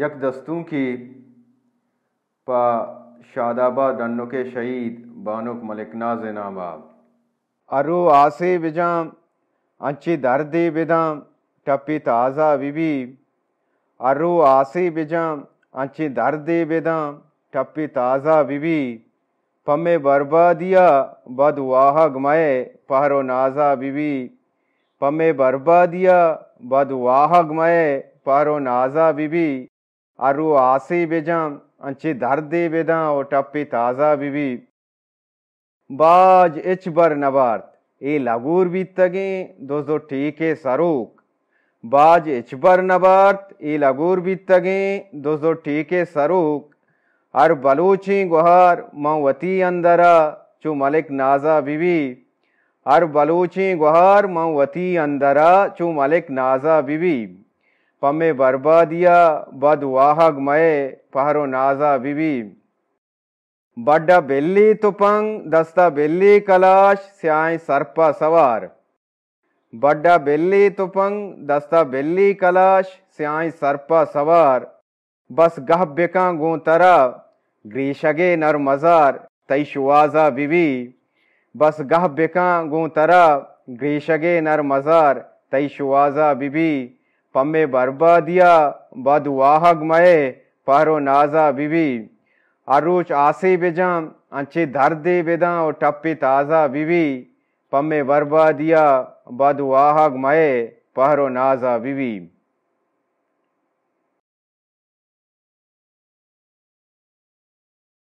यकदस्तों की पा शादाबा डन्नो के शहीद बानुक मलिक नाज नाबाब अरो आसे बिजाम अंची दर्दे बिदाम टपी ताज़ा विबी अरो आसे बिजाम अंची दर्दे बिदाम टपी ताज़ा विबी पमे बर्बादिया वाह गमाए पहरो नाजा बिबी पमे बर्बादिया वाह गमाए पहरो नाजा बिबी अरु आसी बेजा අංචි धरदी बेदा ඔ टप्पी ताज़ा විවි बाज इच बर नबार्त ए लागूर भी तगे दो दो ठीक है सरूक बाज इच बर नबार्त ए लागूर भी तगे दो दो ठीक है सरूक अर बलूची गुहार मऊवती अंदरा चु मलिक नाजा बीवी अर बलूची गुहार मऊवती अंदरा चु मलिक नाजा बीवी पमे बर्बादिया बद वाहग मय पहरो नाजा बिबी बड्डा बेल्ली तुपंग दस्ता बेल्ली कलाश स्याय सर्पा सवार बड्डा बेल्ली तुपंग दस्ता बेल्ली कलाश स्याय सर्पा सवार बस गह बिका गो तरा ग्रीशगे नर मजार तई शुआजा बिबी बस गह बिका गो तरा ग्रीशगे नर मजार तई शुआजा बिबी पम्मे बर्बादिया बदवाहग मये पहरो नाजा बीबी अरूच आसे बेजाम अंचे धरदे बेदा और टप्पे ताजा बीबी पम्मे बर्बादिया बदवाहग मये पहरो नाजा बीबी